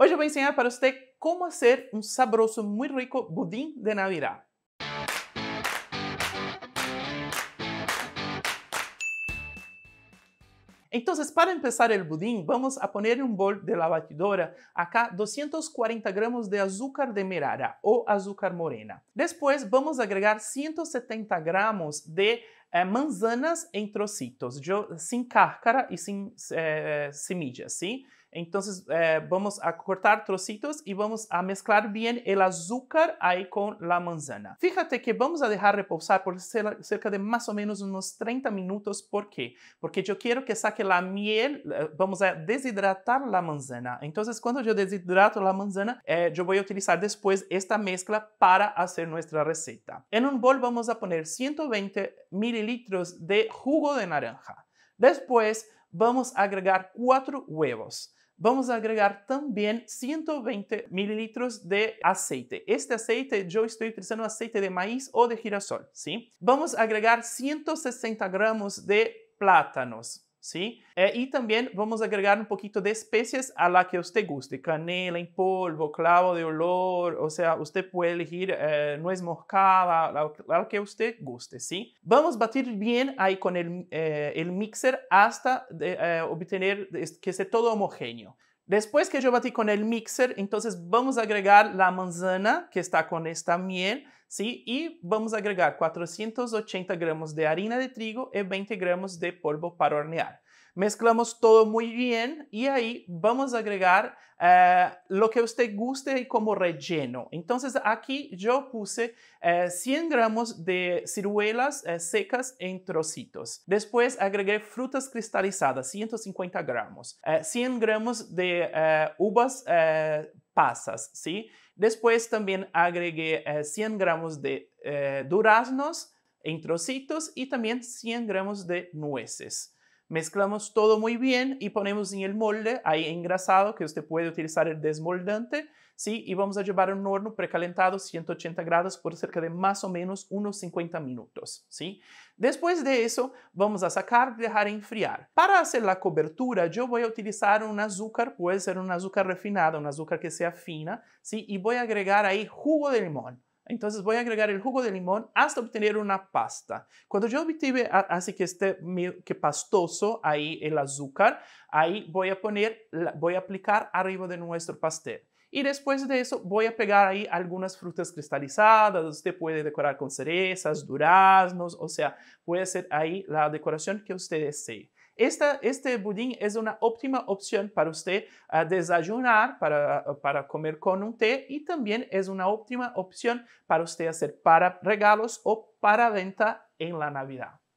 Hoje eu vou ensinar para você como fazer um sabroso, muito rico budim de Navidad. Então, para começar o budim, vamos a poner em um bol de la batidora acá 240 gramas de açúcar de merara ou açúcar morena. Depois, vamos agregar 170 gramas de eh, manzanas em trocitos, sem cáscara e sem eh, semillas, sim? ¿sí? Entonces eh, vamos a cortar trocitos y vamos a mezclar bien el azúcar ahí con la manzana. Fíjate que vamos a dejar reposar por cerca de más o menos unos 30 minutos. ¿Por qué? Porque yo quiero que saque la miel, eh, vamos a deshidratar la manzana. Entonces cuando yo deshidrato la manzana, eh, yo voy a utilizar después esta mezcla para hacer nuestra receta. En un bol vamos a poner 120 mililitros de jugo de naranja. Después vamos a agregar cuatro huevos vamos a agregar también 120 mililitros de aceite. Este aceite, yo estoy utilizando aceite de maíz o de girasol, ¿sí? Vamos a agregar 160 gramos de plátanos. ¿sí? Eh, y también vamos a agregar un poquito de especies a la que usted guste, canela en polvo, clavo de olor, o sea, usted puede elegir eh, nuez moscada, la, que usted guste, ¿sí? Vamos a batir bien ahí con el, eh, mixer hasta obtener que esté todo homogéneo. Después que yo batí con el mixer, entonces vamos a agregar la manzana que está con esta miel ¿sí? Y vamos a agregar 480 gramos de harina de trigo y 20 gramos de polvo para hornear. Mezclamos todo muy bien y ahí vamos a agregar eh, lo que usted guste como relleno. Entonces aquí yo puse 100 eh, gramos de ciruelas eh, secas en trocitos. Después agregué frutas cristalizadas, 150 gramos. 100 gramos de uvas pasas, ¿sí? Después también agregué 100 eh, gramos de eh, duraznos en trocitos y también 100 gramos de nueces. Mezclamos todo muy bien y ponemos en el molde, ahí engrasado, que usted puede utilizar el desmoldante, ¿sí? Y vamos a llevar a un horno precalentado 180 grados por cerca de más o menos unos 50 minutos, ¿sí? Después de eso, vamos a sacar, dejar enfriar. Para hacer la cobertura, yo voy a utilizar un azúcar, puede ser un azúcar refinado, un azúcar que sea fina, ¿sí? Y voy a agregar ahí jugo de limón. Entonces voy a agregar el jugo de limón hasta obtener una pasta. Cuando yo obtuve, así que este que pastoso ahí el azúcar, ahí voy a poner, voy a aplicar arriba de nuestro pastel. Y después de eso voy a pegar ahí algunas frutas cristalizadas. Usted puede decorar con cerezas, duraznos, o sea, puede ser ahí la decoración que usted desee este budín es una óptima opción para usted ah, desayunar, para, ah, para comer con un té y también es una óptima opción para usted hacer para regalos o para venta en la Navidad.